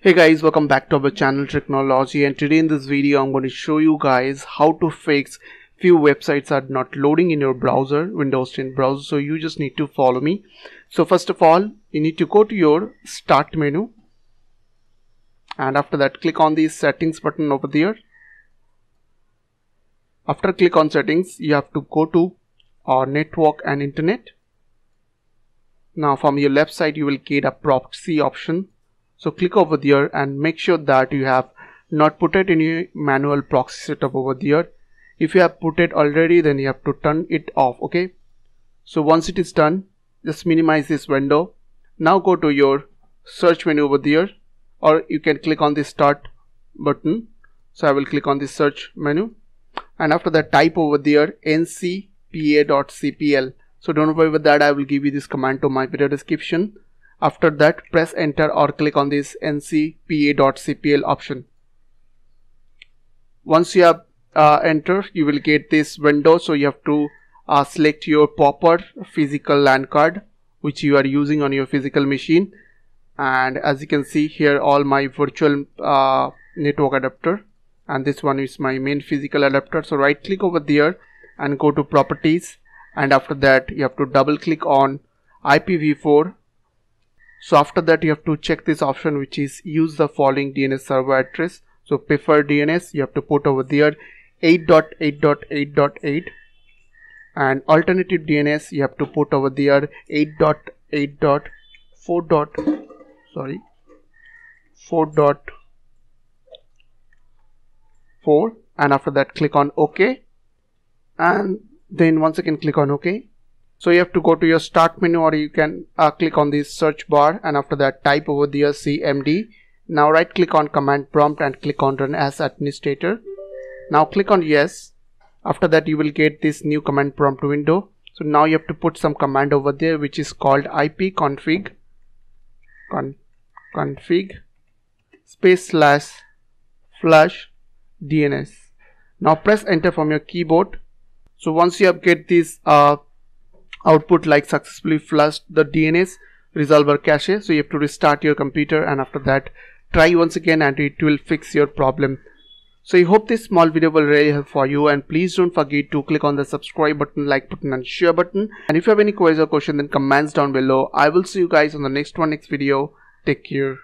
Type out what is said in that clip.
hey guys welcome back to our channel technology and today in this video i'm going to show you guys how to fix few websites are not loading in your browser windows 10 browser so you just need to follow me so first of all you need to go to your start menu and after that click on the settings button over there after click on settings you have to go to our uh, network and internet now from your left side you will get a proxy option so click over there and make sure that you have not put it in your manual proxy setup over there. If you have put it already, then you have to turn it off. Okay. So once it is done, just minimize this window. Now go to your search menu over there or you can click on the start button. So I will click on the search menu and after that type over there ncpa.cpl. So don't worry about that. I will give you this command to my video description. After that, press enter or click on this ncpa.cpl option. Once you have uh, you will get this window. So you have to uh, select your proper physical LAN card, which you are using on your physical machine. And as you can see here, all my virtual uh, network adapter and this one is my main physical adapter. So right click over there and go to properties. And after that, you have to double click on IPv4 so after that you have to check this option which is use the following DNS server address. So preferred DNS you have to put over there 8.8.8.8 .8 and alternative DNS you have to put over there 8.8.4. sorry 4.4 and after that click on OK and then once again click on OK so you have to go to your start menu or you can uh, click on this search bar and after that type over there cmd now right click on command prompt and click on run as administrator now click on yes after that you will get this new command prompt window so now you have to put some command over there which is called ipconfig con config space slash flush dns now press enter from your keyboard so once you have get this uh, output like successfully flushed the DNS resolver cache so you have to restart your computer and after that try once again and it will fix your problem so I hope this small video will really help for you and please don't forget to click on the subscribe button, like button and share button. And if you have any queries or question then comments down below. I will see you guys on the next one next video. Take care.